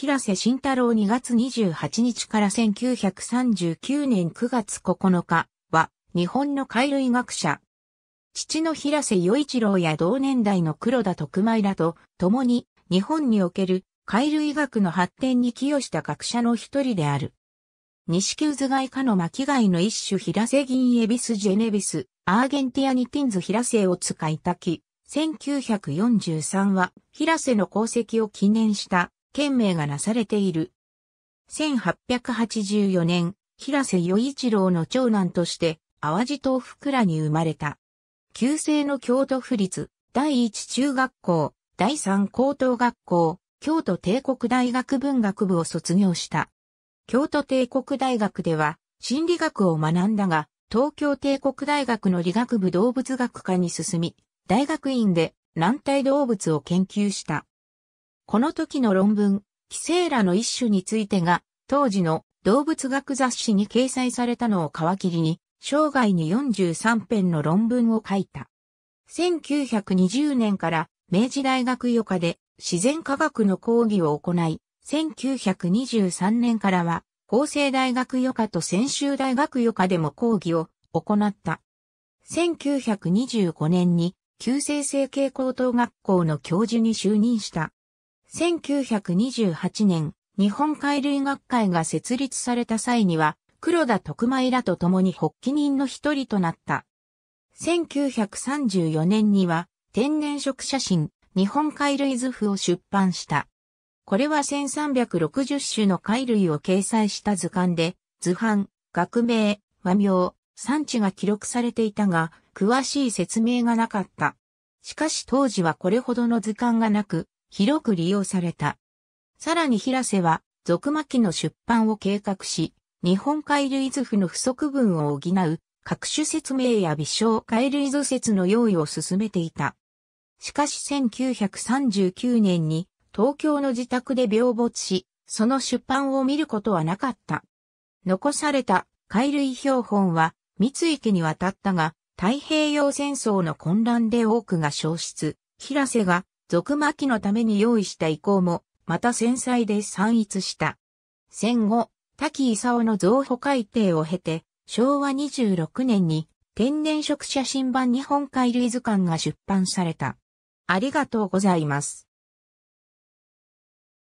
平瀬慎太郎2月28日から1939年9月9日は日本の海類学者。父の平瀬与一郎や同年代の黒田徳前らと共に日本における海類学の発展に寄与した学者の一人である。西渦貝科の巻貝の一種平瀬銀エビスジェネビス、アーゲンティアニティンズ平瀬を使いたき、1943は平瀬の功績を記念した件名がなされている。1884年、平瀬与一郎の長男として、淡路東福良に生まれた。旧制の京都府立、第一中学校、第三高等学校、京都帝国大学文学部を卒業した。京都帝国大学では、心理学を学んだが、東京帝国大学の理学部動物学科に進み、大学院で軟体動物を研究した。この時の論文、寄生らの一種についてが、当時の動物学雑誌に掲載されたのを皮切りに、生涯に43編の論文を書いた。1920年から明治大学余科で自然科学の講義を行い、1923年からは法政大学余科と専修大学余科でも講義を行った。1925年に旧生成蛍高等学校の教授に就任した。1928年、日本海類学会が設立された際には、黒田徳前らと共に発起人の一人となった。1934年には、天然色写真、日本海類図譜を出版した。これは1360種の海類を掲載した図鑑で、図版、学名、和名、産地が記録されていたが、詳しい説明がなかった。しかし当時はこれほどの図鑑がなく、広く利用された。さらに平瀬は、俗巻の出版を計画し、日本海類図譜の不足分を補う、各種説明や微小海類図説の用意を進めていた。しかし1939年に東京の自宅で病没し、その出版を見ることはなかった。残された海類標本は三井家に渡ったが、太平洋戦争の混乱で多くが消失。平瀬が続巻のために用意した遺構も、また繊細で散逸した。戦後、滝勲の増補改定を経て、昭和26年に天然色写真版日本海類図鑑が出版された。ありがとうございます。